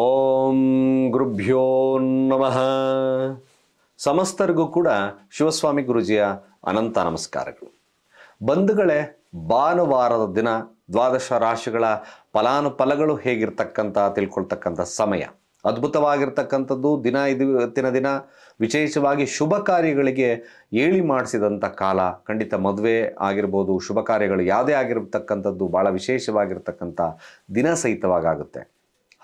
ಓಂ ಗುರುಭ್ಯೋ ನಮಃ ಸಮಸ್ತರಿಗೂ ಕೂಡ ಶಿವಸ್ವಾಮಿ ಗುರುಜಿಯ ಅನಂತ ನಮಸ್ಕಾರಗಳು ಬಂಧುಗಳೇ ಭಾನುವಾರದ ದಿನ ದ್ವಾದಶ ರಾಶಿಗಳ ಫಲಾನುಫಲಗಳು ಹೇಗಿರ್ತಕ್ಕಂಥ ತಿಳ್ಕೊಳ್ತಕ್ಕಂಥ ಸಮಯ ಅದ್ಭುತವಾಗಿರ್ತಕ್ಕಂಥದ್ದು ದಿನ ಇದು ಇವತ್ತಿನ ದಿನ ವಿಶೇಷವಾಗಿ ಶುಭ ಕಾರ್ಯಗಳಿಗೆ ಏಳಿ ಮಾಡಿಸಿದಂಥ ಕಾಲ ಖಂಡಿತ ಮದುವೆ ಆಗಿರ್ಬೋದು ಶುಭ ಕಾರ್ಯಗಳು ಯಾವುದೇ ಆಗಿರತಕ್ಕಂಥದ್ದು ಭಾಳ ವಿಶೇಷವಾಗಿರ್ತಕ್ಕಂಥ ದಿನ ಸಹಿತವಾಗುತ್ತೆ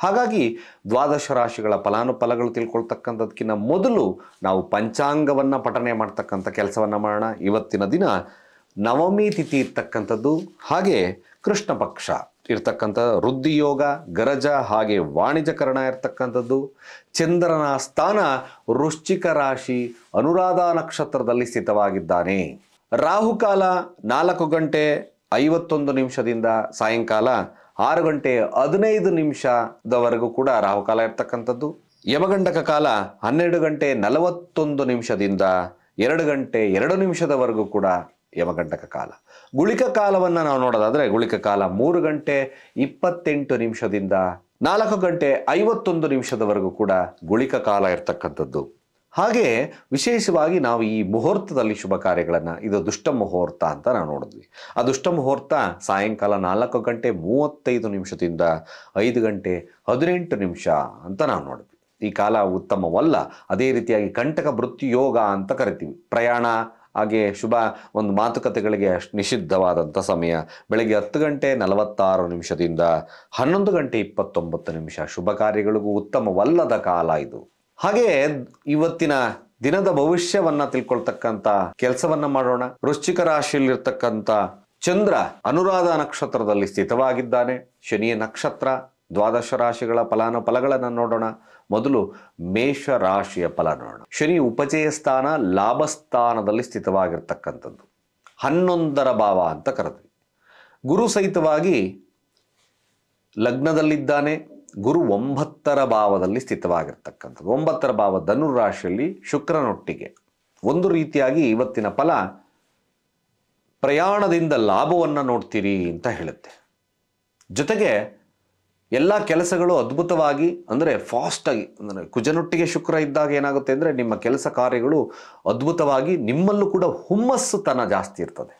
ಹಾಗಾಗಿ ದ್ವಾದಶ ರಾಶಿಗಳ ಫಲಾನುಫಲಗಳು ತಿಳ್ಕೊಳ್ತಕ್ಕಂಥದ್ಕಿಂತ ಮೊದಲು ನಾವು ಪಂಚಾಂಗವನ್ನು ಪಠನೆ ಮಾಡ್ತಕ್ಕಂಥ ಕೆಲಸವನ್ನು ಮಾಡೋಣ ಇವತ್ತಿನ ದಿನ ನವಮಿ ತಿಥಿ ಇರ್ತಕ್ಕಂಥದ್ದು ಹಾಗೆ ಕೃಷ್ಣ ಪಕ್ಷ ಇರ್ತಕ್ಕಂಥ ವೃದ್ಧಿಯೋಗ ಗರಜ ಹಾಗೆ ವಾಣಿಜ್ಯಕರಣ ಇರ್ತಕ್ಕಂಥದ್ದು ಚಂದ್ರನ ಸ್ಥಾನ ವೃಶ್ಚಿಕ ರಾಶಿ ಅನುರಾಧ ನಕ್ಷತ್ರದಲ್ಲಿ ಸ್ಥಿತವಾಗಿದ್ದಾನೆ ರಾಹುಕಾಲ ನಾಲ್ಕು ಗಂಟೆ ಐವತ್ತೊಂದು ನಿಮಿಷದಿಂದ ಸಾಯಂಕಾಲ ಆರು ಗಂಟೆ ಹದಿನೈದು ನಿಮಿಷದವರೆಗೂ ಕೂಡ ರಾಹುಕಾಲ ಇರ್ತಕ್ಕಂಥದ್ದು ಯಮಗಂಡಕ ಕಾಲ ಹನ್ನೆರಡು ಗಂಟೆ ನಲವತ್ತೊಂದು ನಿಮಿಷದಿಂದ ಎರಡು ಗಂಟೆ ಎರಡು ನಿಮಿಷದವರೆಗೂ ಕೂಡ ಯಮಗಂಡಕ ಕಾಲ ಗುಳಿಕ ಕಾಲವನ್ನು ನಾವು ನೋಡೋದಾದರೆ ಗುಳಿಕ ಕಾಲ ಮೂರು ಗಂಟೆ ಇಪ್ಪತ್ತೆಂಟು ನಿಮಿಷದಿಂದ ನಾಲ್ಕು ಗಂಟೆ ಐವತ್ತೊಂದು ನಿಮಿಷದವರೆಗೂ ಕೂಡ ಗುಳಿಕ ಕಾಲ ಇರ್ತಕ್ಕಂಥದ್ದು ಹಾಗೆ ವಿಶೇಷವಾಗಿ ನಾವು ಈ ಮುಹೂರ್ತದಲ್ಲಿ ಶುಭ ಕಾರ್ಯಗಳನ್ನು ಇದು ದುಷ್ಟ ಮುಹೂರ್ತ ಅಂತ ನಾವು ನೋಡಿದ್ವಿ ಆ ದುಷ್ಟ ಮುಹೂರ್ತ ಸಾಯಂಕಾಲ ನಾಲ್ಕು ಗಂಟೆ ಮೂವತ್ತೈದು ನಿಮಿಷದಿಂದ ಐದು ಗಂಟೆ ಹದಿನೆಂಟು ನಿಮಿಷ ಅಂತ ನಾವು ನೋಡಿದ್ವಿ ಈ ಕಾಲ ಉತ್ತಮವಲ್ಲ ಅದೇ ರೀತಿಯಾಗಿ ಕಂಟಕ ವೃತ್ತಿ ಯೋಗ ಅಂತ ಕರಿತೀವಿ ಪ್ರಯಾಣ ಹಾಗೆ ಶುಭ ಒಂದು ಮಾತುಕತೆಗಳಿಗೆ ನಿಷಿದ್ಧವಾದಂಥ ಸಮಯ ಬೆಳಗ್ಗೆ ಹತ್ತು ಗಂಟೆ ನಲವತ್ತಾರು ನಿಮಿಷದಿಂದ ಹನ್ನೊಂದು ಗಂಟೆ ಇಪ್ಪತ್ತೊಂಬತ್ತು ನಿಮಿಷ ಶುಭ ಕಾರ್ಯಗಳಿಗೂ ಉತ್ತಮವಲ್ಲದ ಕಾಲ ಇದು ಹಾಗೆಯೇ ಇವತ್ತಿನ ದಿನದ ಭವಿಷ್ಯವನ್ನ ತಿಳ್ಕೊಳ್ತಕ್ಕಂತ ಕೆಲಸವನ್ನ ಮಾಡೋಣ ವೃಶ್ಚಿಕ ರಾಶಿಯಲ್ಲಿರ್ತಕ್ಕಂಥ ಚಂದ್ರ ಅನುರಾಧ ನಕ್ಷತ್ರದಲ್ಲಿ ಸ್ಥಿತವಾಗಿದ್ದಾನೆ ಶನಿಯ ನಕ್ಷತ್ರ ದ್ವಾದಶ ರಾಶಿಗಳ ಫಲಾನುಫಲಗಳನ್ನು ನೋಡೋಣ ಮೊದಲು ಮೇಷ ರಾಶಿಯ ಫಲ ನೋಡೋಣ ಶನಿ ಉಪಚಯ ಸ್ಥಾನ ಲಾಭಸ್ಥಾನದಲ್ಲಿ ಸ್ಥಿತವಾಗಿರ್ತಕ್ಕಂಥದ್ದು ಹನ್ನೊಂದರ ಭಾವ ಅಂತ ಕರೆದ್ವಿ ಗುರು ಸಹಿತವಾಗಿ ಲಗ್ನದಲ್ಲಿದ್ದಾನೆ ಗುರು ಒಂಬತ್ತು ಒಂಬತ್ತರ ಭಾವದಲ್ಲಿ ಸ್ಥಿತವಾಗಿರ್ತಕ್ಕಂಥದ್ದು ಒಂಬತ್ತರ ಭಾವ ಧನುರಾಶಿಯಲ್ಲಿ ಶುಕ್ರನೊಟ್ಟಿಗೆ ಒಂದು ರೀತಿಯಾಗಿ ಇವತ್ತಿನ ಫಲ ಪ್ರಯಾಣದಿಂದ ಲಾಭವನ್ನು ನೋಡ್ತೀರಿ ಅಂತ ಹೇಳುತ್ತೆ ಜೊತೆಗೆ ಎಲ್ಲ ಕೆಲಸಗಳು ಅದ್ಭುತವಾಗಿ ಅಂದರೆ ಫಾಸ್ಟಾಗಿ ಅಂದರೆ ಕುಜನೊಟ್ಟಿಗೆ ಶುಕ್ರ ಇದ್ದಾಗ ಏನಾಗುತ್ತೆ ಅಂದರೆ ನಿಮ್ಮ ಕೆಲಸ ಕಾರ್ಯಗಳು ಅದ್ಭುತವಾಗಿ ನಿಮ್ಮಲ್ಲೂ ಕೂಡ ಹುಮ್ಮಸ್ಸುತನ ಜಾಸ್ತಿ ಇರ್ತದೆ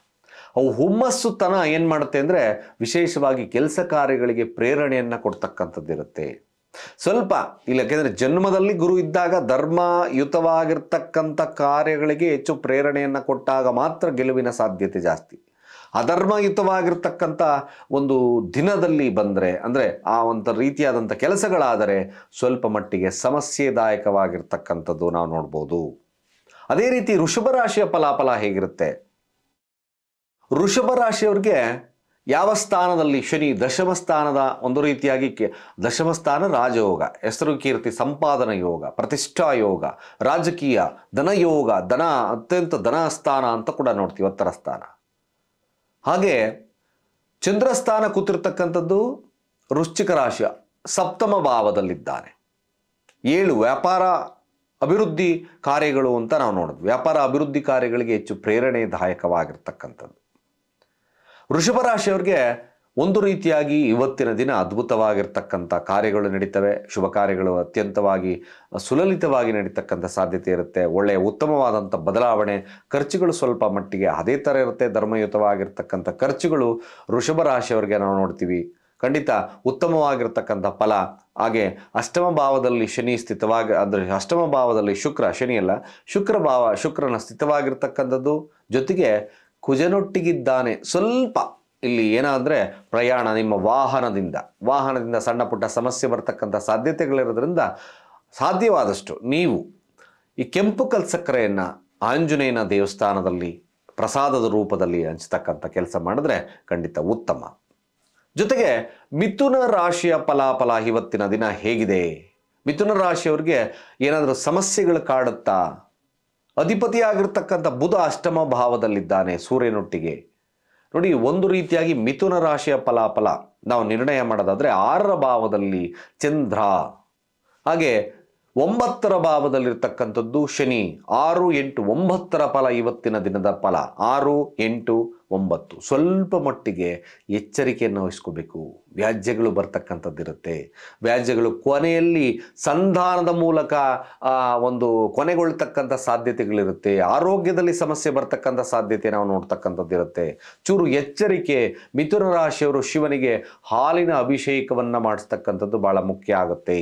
ಅವು ಹುಮ್ಮಸ್ಸುತನ ಏನು ಮಾಡುತ್ತೆ ಅಂದರೆ ವಿಶೇಷವಾಗಿ ಕೆಲಸ ಕಾರ್ಯಗಳಿಗೆ ಪ್ರೇರಣೆಯನ್ನು ಕೊಡ್ತಕ್ಕಂಥದ್ದಿರುತ್ತೆ ಸ್ವಲ್ಪ ಇಲ್ಲ ಯಾಕೆಂದರೆ ಜನ್ಮದಲ್ಲಿ ಗುರು ಇದ್ದಾಗ ಧರ್ಮಯುತವಾಗಿರ್ತಕ್ಕಂಥ ಕಾರ್ಯಗಳಿಗೆ ಹೆಚ್ಚು ಪ್ರೇರಣೆಯನ್ನು ಕೊಟ್ಟಾಗ ಮಾತ್ರ ಗೆಲುವಿನ ಸಾಧ್ಯತೆ ಜಾಸ್ತಿ ಅಧರ್ಮಯುತವಾಗಿರ್ತಕ್ಕಂಥ ಒಂದು ದಿನದಲ್ಲಿ ಬಂದರೆ ಅಂದರೆ ಆ ಒಂಥ ರೀತಿಯಾದಂಥ ಕೆಲಸಗಳಾದರೆ ಸ್ವಲ್ಪ ಮಟ್ಟಿಗೆ ಸಮಸ್ಯೆದಾಯಕವಾಗಿರ್ತಕ್ಕಂಥದ್ದು ನಾವು ನೋಡ್ಬೋದು ಅದೇ ರೀತಿ ಋಷಭ ರಾಶಿಯ ಫಲಾಫಲ ಹೇಗಿರುತ್ತೆ ಋಷಭ ರಾಶಿಯವ್ರಿಗೆ ಯಾವ ಸ್ಥಾನದಲ್ಲಿ ಶನಿ ದಶಮ ಸ್ಥಾನದ ಒಂದು ರೀತಿಯಾಗಿ ದಶಮ ಸ್ಥಾನ ರಾಜಯೋಗ ಹೆಸರು ಕೀರ್ತಿ ಸಂಪಾದನ ಯೋಗ ಪ್ರತಿಷ್ಠಾ ಯೋಗ ರಾಜಕೀಯ ಧನಯೋಗ ಧನ ಅತ್ಯಂತ ಧನ ಸ್ಥಾನ ಅಂತ ಕೂಡ ನೋಡ್ತೀವಿ ಉತ್ತರ ಸ್ಥಾನ ಹಾಗೆ ಚಂದ್ರಸ್ಥಾನ ಕೂತಿರ್ತಕ್ಕಂಥದ್ದು ವೃಶ್ಚಿಕ ರಾಶಿಯ ಸಪ್ತಮ ಭಾವದಲ್ಲಿದ್ದಾನೆ ಏಳು ವ್ಯಾಪಾರ ಅಭಿವೃದ್ಧಿ ಕಾರ್ಯಗಳು ಅಂತ ನಾವು ನೋಡೋದು ವ್ಯಾಪಾರ ಅಭಿವೃದ್ಧಿ ಕಾರ್ಯಗಳಿಗೆ ಹೆಚ್ಚು ಪ್ರೇರಣೆದಾಯಕವಾಗಿರ್ತಕ್ಕಂಥದ್ದು ವೃಷಭ ರಾಶಿಯವ್ರಿಗೆ ಒಂದು ರೀತಿಯಾಗಿ ಇವತ್ತಿನ ದಿನ ಅದ್ಭುತವಾಗಿರ್ತಕ್ಕಂಥ ಕಾರ್ಯಗಳು ನಡೀತವೆ ಶುಭ ಕಾರ್ಯಗಳು ಅತ್ಯಂತವಾಗಿ ಸುಲಲಿತವಾಗಿ ನಡೀತಕ್ಕಂಥ ಸಾಧ್ಯತೆ ಇರುತ್ತೆ ಒಳ್ಳೆಯ ಉತ್ತಮವಾದಂಥ ಬದಲಾವಣೆ ಖರ್ಚುಗಳು ಸ್ವಲ್ಪ ಮಟ್ಟಿಗೆ ಅದೇ ಥರ ಇರುತ್ತೆ ಧರ್ಮಯುತವಾಗಿರ್ತಕ್ಕಂಥ ಖರ್ಚುಗಳು ವೃಷಭ ರಾಶಿಯವರಿಗೆ ನಾವು ನೋಡ್ತೀವಿ ಖಂಡಿತ ಉತ್ತಮವಾಗಿರ್ತಕ್ಕಂಥ ಫಲ ಹಾಗೆ ಅಷ್ಟಮ ಭಾವದಲ್ಲಿ ಶನಿ ಸ್ಥಿತವಾಗಿ ಅಂದರೆ ಅಷ್ಟಮ ಭಾವದಲ್ಲಿ ಶುಕ್ರ ಶನಿಯಲ್ಲ ಶುಕ್ರ ಭಾವ ಶುಕ್ರನ ಸ್ಥಿತವಾಗಿರ್ತಕ್ಕಂಥದ್ದು ಜೊತೆಗೆ ಕುಜನೊಟ್ಟಿಗಿದ್ದಾನೆ ಸ್ವಲ್ಪ ಇಲ್ಲಿ ಏನಾದರೆ ಪ್ರಯಾಣ ನಿಮ್ಮ ವಾಹನದಿಂದ ವಾಹನದಿಂದ ಸಣ್ಣ ಪುಟ್ಟ ಸಮಸ್ಯೆ ಬರ್ತಕ್ಕಂಥ ಸಾಧ್ಯತೆಗಳಿರೋದ್ರಿಂದ ಸಾಧ್ಯವಾದಷ್ಟು ನೀವು ಈ ಕೆಂಪು ಕಲ್ ಸಕ್ಕರೆಯನ್ನು ಆಂಜನೇಯನ ದೇವಸ್ಥಾನದಲ್ಲಿ ಪ್ರಸಾದದ ರೂಪದಲ್ಲಿ ಹಂಚ್ತಕ್ಕಂಥ ಕೆಲಸ ಮಾಡಿದ್ರೆ ಖಂಡಿತ ಉತ್ತಮ ಜೊತೆಗೆ ಮಿಥುನ ರಾಶಿಯ ಫಲಾಫಲ ಇವತ್ತಿನ ದಿನ ಹೇಗಿದೆ ಮಿಥುನ ರಾಶಿಯವ್ರಿಗೆ ಏನಾದರೂ ಸಮಸ್ಯೆಗಳು ಕಾಡುತ್ತಾ ಅಧಿಪತಿಯಾಗಿರ್ತಕ್ಕಂಥ ಬುಧ ಅಷ್ಟಮ ಭಾವದಲ್ಲಿದ್ದಾನೆ ಸೂರ್ಯನೊಟ್ಟಿಗೆ ನೋಡಿ ಒಂದು ರೀತಿಯಾಗಿ ಮಿಥುನ ರಾಶಿಯ ಫಲಾಫಲ ನಾವು ನಿರ್ಣಯ ಮಾಡೋದಾದರೆ ಆರರ ಭಾವದಲ್ಲಿ ಚಂದ್ರ ಹಾಗೆ ಒಂಬತ್ತರ ಭಾವದಲ್ಲಿರ್ತಕ್ಕಂಥದ್ದು ಶನಿ ಆರು ಎಂಟು ಒಂಬತ್ತರ ಫಲ ಇವತ್ತಿನ ದಿನದ ಫಲ ಆರು ಎಂಟು ಒಂಬತ್ತು ಸ್ವಲ್ಪ ಮಟ್ಟಿಗೆ ಎಚ್ಚರಿಕೆಯನ್ನು ವಹಿಸ್ಕೋಬೇಕು ವ್ಯಾಜ್ಯಗಳು ಬರ್ತಕ್ಕಂಥದ್ದಿರುತ್ತೆ ವ್ಯಾಜ್ಯಗಳು ಕೊನೆಯಲ್ಲಿ ಸಂಧಾನದ ಮೂಲಕ ಒಂದು ಕೊನೆಗೊಳ್ತಕ್ಕಂಥ ಸಾಧ್ಯತೆಗಳಿರುತ್ತೆ ಆರೋಗ್ಯದಲ್ಲಿ ಸಮಸ್ಯೆ ಬರ್ತಕ್ಕಂಥ ಸಾಧ್ಯತೆ ನಾವು ನೋಡ್ತಕ್ಕಂಥದ್ದಿರುತ್ತೆ ಚೂರು ಎಚ್ಚರಿಕೆ ಮಿಥುನ ರಾಶಿಯವರು ಶಿವನಿಗೆ ಹಾಲಿನ ಅಭಿಷೇಕವನ್ನು ಮಾಡಿಸ್ತಕ್ಕಂಥದ್ದು ಭಾಳ ಮುಖ್ಯ ಆಗುತ್ತೆ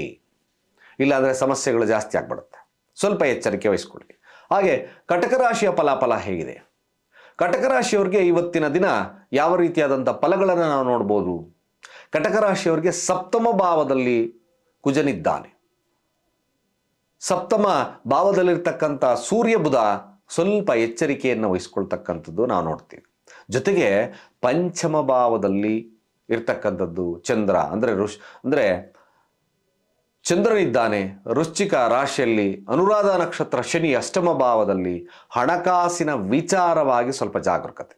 ಇಲ್ಲಾಂದರೆ ಸಮಸ್ಯೆಗಳು ಜಾಸ್ತಿ ಆಗ್ಬಿಡುತ್ತೆ ಸ್ವಲ್ಪ ಎಚ್ಚರಿಕೆ ವಹಿಸ್ಕೊಳ್ಳಿ ಹಾಗೆ ಕಟಕ ರಾಶಿಯ ಫಲಾಫಲ ಹೇಗಿದೆ ಕಟಕ ರಾಶಿಯವ್ರಿಗೆ ಇವತ್ತಿನ ದಿನ ಯಾವ ರೀತಿಯಾದಂಥ ಫಲಗಳನ್ನು ನಾವು ನೋಡ್ಬೋದು ಕಟಕ ರಾಶಿಯವರಿಗೆ ಸಪ್ತಮ ಭಾವದಲ್ಲಿ ಕುಜನಿದ್ದಾನೆ ಸಪ್ತಮ ಭಾವದಲ್ಲಿರ್ತಕ್ಕಂಥ ಸೂರ್ಯ ಬುಧ ಸ್ವಲ್ಪ ಎಚ್ಚರಿಕೆಯನ್ನು ವಹಿಸ್ಕೊಳ್ತಕ್ಕಂಥದ್ದು ನಾವು ನೋಡ್ತೀವಿ ಜೊತೆಗೆ ಪಂಚಮ ಭಾವದಲ್ಲಿ ಇರ್ತಕ್ಕಂಥದ್ದು ಚಂದ್ರ ಅಂದರೆ ಋಷ್ ಅಂದರೆ ಚಂದ್ರನಿದ್ದಾನೆ ವೃಶ್ಚಿಕ ರಾಶಿಯಲ್ಲಿ ಅನುರಾಧ ನಕ್ಷತ್ರ ಶನಿ ಅಷ್ಟಮ ಭಾವದಲ್ಲಿ ಹಣಕಾಸಿನ ವಿಚಾರವಾಗಿ ಸ್ವಲ್ಪ ಜಾಗರೂಕತೆ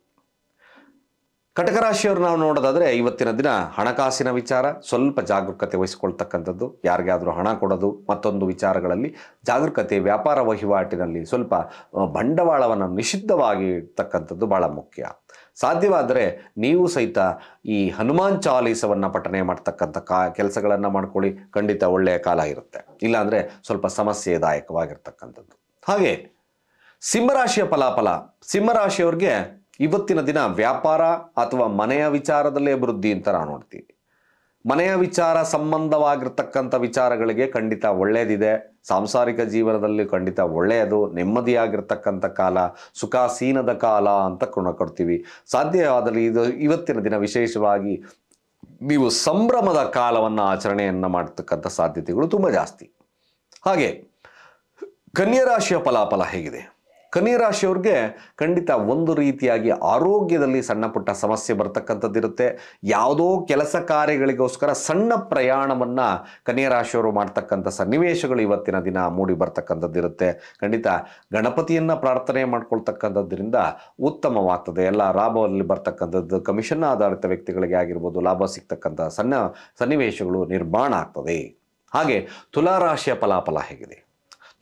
ಕಟಕ ರಾಶಿಯವರು ನಾವು ನೋಡೋದಾದರೆ ಇವತ್ತಿನ ದಿನ ಹಣಕಾಸಿನ ವಿಚಾರ ಸ್ವಲ್ಪ ಜಾಗರೂಕತೆ ವಹಿಸಿಕೊಳ್ತಕ್ಕಂಥದ್ದು ಯಾರಿಗಾದರೂ ಹಣ ಕೊಡೋದು ಮತ್ತೊಂದು ವಿಚಾರಗಳಲ್ಲಿ ಜಾಗರೂಕತೆ ವ್ಯಾಪಾರ ವಹಿವಾಟಿನಲ್ಲಿ ಸ್ವಲ್ಪ ಬಂಡವಾಳವನ್ನು ನಿಷಿದ್ಧವಾಗಿ ಇಡ್ತಕ್ಕಂಥದ್ದು ಬಹಳ ಮುಖ್ಯ ಸಾಧ್ಯವಾದರೆ ನೀವು ಸಹಿತ ಈ ಹನುಮಾನ್ ಚಾಲೀಸವನ್ನು ಪಠನೆ ಮಾಡ್ತಕ್ಕಂಥ ಕಾ ಕೆಲಸಗಳನ್ನು ಮಾಡ್ಕೊಳ್ಳಿ ಖಂಡಿತ ಒಳ್ಳೆಯ ಕಾಲ ಇರುತ್ತೆ ಇಲ್ಲಾಂದರೆ ಸ್ವಲ್ಪ ಸಮಸ್ಯೆದಾಯಕವಾಗಿರ್ತಕ್ಕಂಥದ್ದು ಹಾಗೆ ಸಿಂಹರಾಶಿಯ ಫಲಾಫಲ ಸಿಂಹರಾಶಿಯವ್ರಿಗೆ ಇವತ್ತಿನ ದಿನ ವ್ಯಾಪಾರ ಅಥವಾ ಮನೆಯ ವಿಚಾರದಲ್ಲೇ ಅಭಿವೃದ್ಧಿ ಅಂತ ನಾವು ನೋಡ್ತೀವಿ ಮನೆಯ ವಿಚಾರ ಸಂಬಂಧವಾಗಿರ್ತಕ್ಕಂಥ ವಿಚಾರಗಳಿಗೆ ಖಂಡಿತ ಒಳ್ಳೆಯದಿದೆ ಸಾಂಸಾರಿಕ ಜೀವನದಲ್ಲಿ ಖಂಡಿತ ಒಳ್ಳೆಯದು ನೆಮ್ಮದಿಯಾಗಿರ್ತಕ್ಕಂಥ ಕಾಲ ಸುಖಾಸೀನದ ಕಾಲ ಅಂತ ಕೊಡ್ತೀವಿ ಸಾಧ್ಯವಾದಲ್ಲಿ ಇದು ಇವತ್ತಿನ ದಿನ ವಿಶೇಷವಾಗಿ ನೀವು ಸಂಭ್ರಮದ ಕಾಲವನ್ನು ಆಚರಣೆಯನ್ನು ಮಾಡತಕ್ಕಂಥ ಸಾಧ್ಯತೆಗಳು ತುಂಬ ಜಾಸ್ತಿ ಹಾಗೆ ಕನ್ಯರಾಶಿಯ ಫಲಾಫಲ ಹೇಗಿದೆ ರಾಶಿಯವ್ರಿಗೆ ಖಂಡಿತ ಒಂದು ರೀತಿಯಾಗಿ ಆರೋಗ್ಯದಲ್ಲಿ ಸಣ್ಣ ಪುಟ್ಟ ಸಮಸ್ಯೆ ಬರ್ತಕ್ಕಂಥದ್ದಿರುತ್ತೆ ಯಾವುದೋ ಕೆಲಸ ಕಾರ್ಯಗಳಿಗೋಸ್ಕರ ಸಣ್ಣ ಪ್ರಯಾಣವನ್ನು ರಾಶಿಯವರು ಮಾಡ್ತಕ್ಕಂಥ ಸನ್ನಿವೇಶಗಳು ಇವತ್ತಿನ ದಿನ ಮೂಡಿ ಬರ್ತಕ್ಕಂಥದ್ದಿರುತ್ತೆ ಖಂಡಿತ ಗಣಪತಿಯನ್ನು ಪ್ರಾರ್ಥನೆ ಮಾಡ್ಕೊಳ್ತಕ್ಕಂಥದ್ದರಿಂದ ಉತ್ತಮವಾಗ್ತದೆ ಎಲ್ಲ ಲಾಭದಲ್ಲಿ ಬರ್ತಕ್ಕಂಥದ್ದು ಕಮಿಷನ್ ಆಧಾರಿತ ವ್ಯಕ್ತಿಗಳಿಗೆ ಆಗಿರ್ಬೋದು ಲಾಭ ಸಿಗ್ತಕ್ಕಂಥ ಸಣ್ಣ ಸನ್ನಿವೇಶಗಳು ನಿರ್ಮಾಣ ಆಗ್ತದೆ ಹಾಗೆ ತುಲಾರಾಶಿಯ ಫಲಾಫಲ ಹೇಗಿದೆ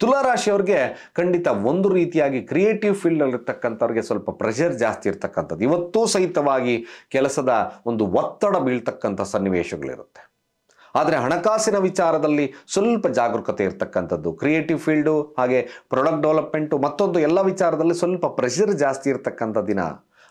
ತುಲಾರಾಶಿಯವ್ರಿಗೆ ಖಂಡಿತ ಒಂದು ರೀತಿಯಾಗಿ ಕ್ರಿಯೇಟಿವ್ ಫೀಲ್ಡಲ್ಲಿರ್ತಕ್ಕಂಥವ್ರಿಗೆ ಸ್ವಲ್ಪ ಪ್ರೆಷರ್ ಜಾಸ್ತಿ ಇರ್ತಕ್ಕಂಥದ್ದು ಇವತ್ತೂ ಸಹಿತವಾಗಿ ಕೆಲಸದ ಒಂದು ಒತ್ತಡ ಬೀಳ್ತಕ್ಕಂಥ ಸನ್ನಿವೇಶಗಳಿರುತ್ತೆ ಆದರೆ ಹಣಕಾಸಿನ ವಿಚಾರದಲ್ಲಿ ಸ್ವಲ್ಪ ಜಾಗರೂಕತೆ ಇರ್ತಕ್ಕಂಥದ್ದು ಕ್ರಿಯೇಟಿವ್ ಫೀಲ್ಡು ಹಾಗೆ ಪ್ರೊಡಕ್ಟ್ ಡೆವಲಪ್ಮೆಂಟು ಮತ್ತೊಂದು ಎಲ್ಲ ವಿಚಾರದಲ್ಲಿ ಸ್ವಲ್ಪ ಪ್ರೆಷರ್ ಜಾಸ್ತಿ ಇರ್ತಕ್ಕಂಥ ದಿನ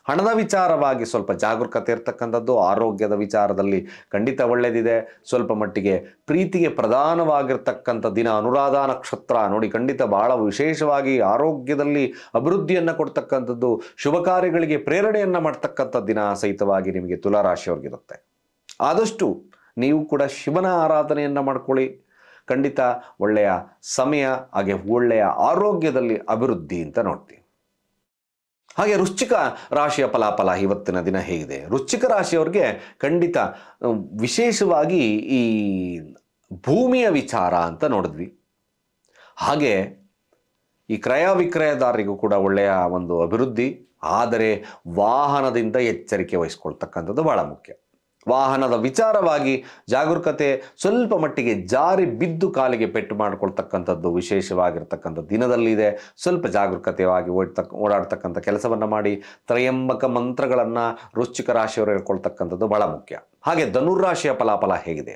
ಹಣದ ವಿಚಾರವಾಗಿ ಸ್ವಲ್ಪ ಜಾಗರೂಕತೆ ಇರ್ತಕ್ಕಂಥದ್ದು ಆರೋಗ್ಯದ ವಿಚಾರದಲ್ಲಿ ಖಂಡಿತ ಒಳ್ಳೆಯದಿದೆ ಸ್ವಲ್ಪ ಮಟ್ಟಿಗೆ ಪ್ರೀತಿಗೆ ಪ್ರಧಾನವಾಗಿರ್ತಕ್ಕಂಥ ದಿನ ಅನುರಾಧ ನಕ್ಷತ್ರ ನೋಡಿ ಖಂಡಿತ ಬಹಳ ವಿಶೇಷವಾಗಿ ಆರೋಗ್ಯದಲ್ಲಿ ಅಭಿವೃದ್ಧಿಯನ್ನು ಕೊಡ್ತಕ್ಕಂಥದ್ದು ಶುಭ ಕಾರ್ಯಗಳಿಗೆ ಪ್ರೇರಣೆಯನ್ನು ಮಾಡ್ತಕ್ಕಂಥ ದಿನ ಸಹಿತವಾಗಿ ನಿಮಗೆ ತುಲಾರಾಶಿಯವ್ರಿಗಿರುತ್ತೆ ಆದಷ್ಟು ನೀವು ಕೂಡ ಶಿವನ ಆರಾಧನೆಯನ್ನು ಮಾಡ್ಕೊಳ್ಳಿ ಖಂಡಿತ ಒಳ್ಳೆಯ ಸಮಯ ಹಾಗೆ ಒಳ್ಳೆಯ ಆರೋಗ್ಯದಲ್ಲಿ ಅಭಿವೃದ್ಧಿ ಅಂತ ನೋಡ್ತೀವಿ ಹಾಗೆ ವೃಶ್ಚಿಕ ರಾಶಿಯ ಫಲಾಫಲ ಇವತ್ತಿನ ದಿನ ಹೇಗಿದೆ ವೃಶ್ಚಿಕ ರಾಶಿಯವ್ರಿಗೆ ಖಂಡಿತ ವಿಶೇಷವಾಗಿ ಈ ಭೂಮಿಯ ವಿಚಾರ ಅಂತ ನೋಡಿದ್ವಿ ಹಾಗೆ ಈ ಕ್ರಯ ವಿಕ್ರಯದಾರರಿಗೂ ಕೂಡ ಒಳ್ಳೆಯ ಒಂದು ಅಭಿವೃದ್ಧಿ ಆದರೆ ವಾಹನದಿಂದ ಎಚ್ಚರಿಕೆ ವಹಿಸ್ಕೊಳ್ತಕ್ಕಂಥದ್ದು ಭಾಳ ಮುಖ್ಯ ವಾಹನದ ವಿಚಾರವಾಗಿ ಜಾಗರೂಕತೆ ಸ್ವಲ್ಪ ಮಟ್ಟಿಗೆ ಜಾರಿ ಬಿದ್ದು ಕಾಲಿಗೆ ಪೆಟ್ಟು ಮಾಡಿಕೊಳ್ತಕ್ಕಂಥದ್ದು ವಿಶೇಷವಾಗಿರ್ತಕ್ಕಂಥ ದಿನದಲ್ಲಿದೆ ಸ್ವಲ್ಪ ಜಾಗರೂಕತೆಯಾಗಿ ಓಡ್ತಕ್ಕ ಓಡಾಡ್ತಕ್ಕಂಥ ಕೆಲಸವನ್ನು ಮಾಡಿ ತ್ರಯಂಬಕ ಮಂತ್ರಗಳನ್ನು ರುಚಿಕ ರಾಶಿಯವರು ಹೇಳ್ಕೊಳ್ತಕ್ಕಂಥದ್ದು ಬಹಳ ಮುಖ್ಯ ಹಾಗೆ ಧನುರಾಶಿಯ ಫಲಾಫಲ ಹೇಗಿದೆ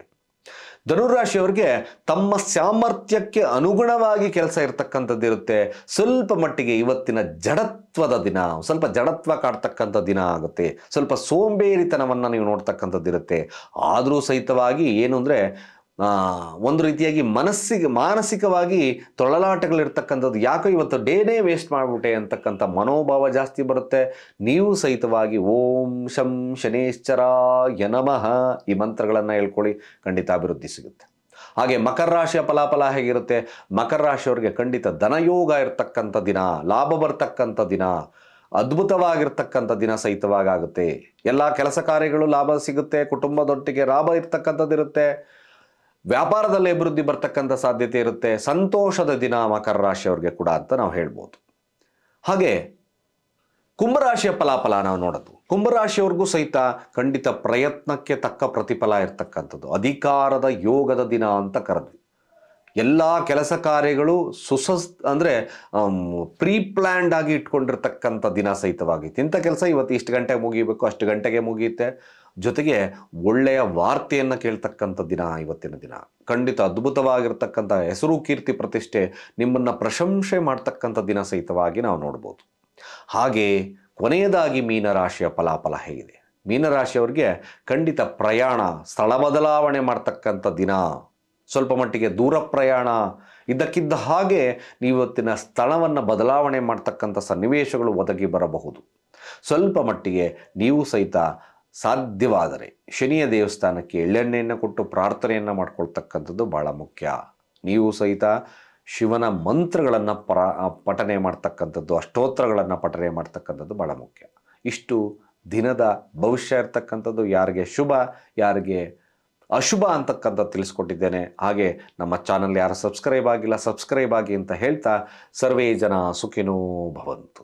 ಧನುರಾಶಿಯವ್ರಿಗೆ ತಮ್ಮ ಸಾಮರ್ಥ್ಯಕ್ಕೆ ಅನುಗುಣವಾಗಿ ಕೆಲಸ ಇರತಕ್ಕಂಥದ್ದಿರುತ್ತೆ ಇರುತ್ತೆ ಸ್ವಲ್ಪ ಮಟ್ಟಿಗೆ ಇವತ್ತಿನ ಜಡತ್ವದ ದಿನ ಸ್ವಲ್ಪ ಜಡತ್ವ ಕಾಡ್ತಕ್ಕಂಥ ದಿನ ಆಗುತ್ತೆ ಸ್ವಲ್ಪ ಸೋಂಬೇರಿತನವನ್ನು ನೀವು ನೋಡ್ತಕ್ಕಂಥದ್ದು ಇರುತ್ತೆ ಆದರೂ ಸಹಿತವಾಗಿ ಏನು ಅಂದರೆ ಒಂದು ರೀತಿಯಾಗಿ ಮನಸ್ಸಿಗೆ ಮಾನಸಿಕವಾಗಿ ತೊಳಲಾಟಗಳಿರ್ತಕ್ಕಂಥದ್ದು ಯಾಕೋ ಇವತ್ತು ಡೇನೇ ವೇಸ್ಟ್ ಮಾಡಿಬಿಟ್ಟೆ ಅಂತಕ್ಕಂಥ ಮನೋಭಾವ ಜಾಸ್ತಿ ಬರುತ್ತೆ ನೀವು ಸಹಿತವಾಗಿ ಓಂ ಶಂ ಶನೇಶ್ಚರ ಯನಮಃ ಈ ಮಂತ್ರಗಳನ್ನು ಹೇಳ್ಕೊಳ್ಳಿ ಖಂಡಿತ ಅಭಿವೃದ್ಧಿ ಸಿಗುತ್ತೆ ಹಾಗೆ ಮಕರ ರಾಶಿಯ ಫಲಾಫಲ ಹೇಗಿರುತ್ತೆ ಮಕರ ರಾಶಿಯವರಿಗೆ ಖಂಡಿತ ಧನಯೋಗ ಇರತಕ್ಕಂಥ ದಿನ ಲಾಭ ಬರ್ತಕ್ಕಂಥ ದಿನ ಅದ್ಭುತವಾಗಿರ್ತಕ್ಕಂಥ ದಿನ ಸಹಿತವಾಗುತ್ತೆ ಎಲ್ಲ ಕೆಲಸ ಕಾರ್ಯಗಳು ಲಾಭ ಸಿಗುತ್ತೆ ಕುಟುಂಬದೊಟ್ಟಿಗೆ ಲಾಭ ಇರ್ತಕ್ಕಂಥದ್ದಿರುತ್ತೆ ವ್ಯಾಪಾರದಲ್ಲಿ ಅಭಿವೃದ್ಧಿ ಬರ್ತಕ್ಕಂಥ ಸಾಧ್ಯತೆ ಇರುತ್ತೆ ಸಂತೋಷದ ದಿನ ಮಕರ ರಾಶಿಯವ್ರಿಗೆ ಕೂಡ ಅಂತ ನಾವು ಹೇಳ್ಬೋದು ಹಾಗೆ ಕುಂಭರಾಶಿಯ ಫಲಾಫಲ ನಾವು ನೋಡೋದು ಕುಂಭರಾಶಿಯವ್ರಿಗೂ ಸಹಿತ ಖಂಡಿತ ಪ್ರಯತ್ನಕ್ಕೆ ತಕ್ಕ ಪ್ರತಿಫಲ ಇರತಕ್ಕಂಥದ್ದು ಅಧಿಕಾರದ ಯೋಗದ ದಿನ ಅಂತ ಕರೆದ್ವಿ ಎಲ್ಲ ಕೆಲಸ ಕಾರ್ಯಗಳು ಸುಸ ಅಂದರೆ ಪ್ರೀ ಪ್ಲ್ಯಾಂಡ್ ಆಗಿ ಇಟ್ಕೊಂಡಿರ್ತಕ್ಕಂಥ ದಿನ ಸಹಿತವಾಗಿತ್ತು ಇಂಥ ಕೆಲಸ ಇವತ್ತು ಇಷ್ಟು ಗಂಟೆಗೆ ಮುಗಿಯಬೇಕು ಅಷ್ಟು ಗಂಟೆಗೆ ಮುಗಿಯುತ್ತೆ ಜೊತೆಗೆ ಒಳ್ಳೆಯ ವಾರ್ತೆಯನ್ನು ಕೇಳ್ತಕ್ಕಂಥ ದಿನ ಇವತ್ತಿನ ದಿನ ಖಂಡಿತ ಅದ್ಭುತವಾಗಿರ್ತಕ್ಕಂಥ ಹೆಸರು ಕೀರ್ತಿ ಪ್ರತಿಷ್ಠೆ ನಿಮ್ಮನ್ನು ಪ್ರಶಂಸೆ ಮಾಡ್ತಕ್ಕಂಥ ದಿನ ಸಹಿತವಾಗಿ ನಾವು ನೋಡ್ಬೋದು ಹಾಗೆ ಕೊನೆಯದಾಗಿ ಮೀನರಾಶಿಯ ಫಲಾಫಲ ಹೇಗಿದೆ ಮೀನರಾಶಿಯವರಿಗೆ ಖಂಡಿತ ಪ್ರಯಾಣ ಸ್ಥಳ ಬದಲಾವಣೆ ಮಾಡ್ತಕ್ಕಂಥ ದಿನ ಸ್ವಲ್ಪ ಮಟ್ಟಿಗೆ ದೂರ ಪ್ರಯಾಣ ಇದ್ದಕ್ಕಿದ್ದ ಹಾಗೆ ನೀವತ್ತಿನ ಸ್ಥಳವನ್ನು ಬದಲಾವಣೆ ಮಾಡ್ತಕ್ಕಂಥ ಸನ್ನಿವೇಶಗಳು ಒದಗಿ ಬರಬಹುದು ಸ್ವಲ್ಪ ಮಟ್ಟಿಗೆ ನೀವು ಸಹಿತ ಸಾಧ್ಯವಾದರೆ ಶನಿಯ ದೇವಸ್ಥಾನಕ್ಕೆ ಎಳ್ಳೆಣ್ಣೆಯನ್ನು ಕೊಟ್ಟು ಪ್ರಾರ್ಥನೆಯನ್ನು ಮಾಡಿಕೊಳ್ತಕ್ಕಂಥದ್ದು ಭಾಳ ಮುಖ್ಯ ನೀವು ಸಹಿತ ಶಿವನ ಮಂತ್ರಗಳನ್ನು ಪರ ಪಠನೆ ಮಾಡ್ತಕ್ಕಂಥದ್ದು ಅಷ್ಟೋತ್ರಗಳನ್ನು ಪಠನೆ ಮಾಡ್ತಕ್ಕಂಥದ್ದು ಭಾಳ ಮುಖ್ಯ ಇಷ್ಟು ದಿನದ ಭವಿಷ್ಯ ಇರ್ತಕ್ಕಂಥದ್ದು ಯಾರಿಗೆ ಶುಭ ಯಾರಿಗೆ ಅಶುಭ ಅಂತಕ್ಕಂಥದ್ದು ತಿಳಿಸ್ಕೊಟ್ಟಿದ್ದೇನೆ ಹಾಗೆ ನಮ್ಮ ಚಾನಲ್ ಯಾರು ಸಬ್ಸ್ಕ್ರೈಬ್ ಆಗಿಲ್ಲ ಸಬ್ಸ್ಕ್ರೈಬ್ ಆಗಿ ಅಂತ ಹೇಳ್ತಾ ಸರ್ವೇ ಜನ ಸುಖಿನೋ ಭವಂತು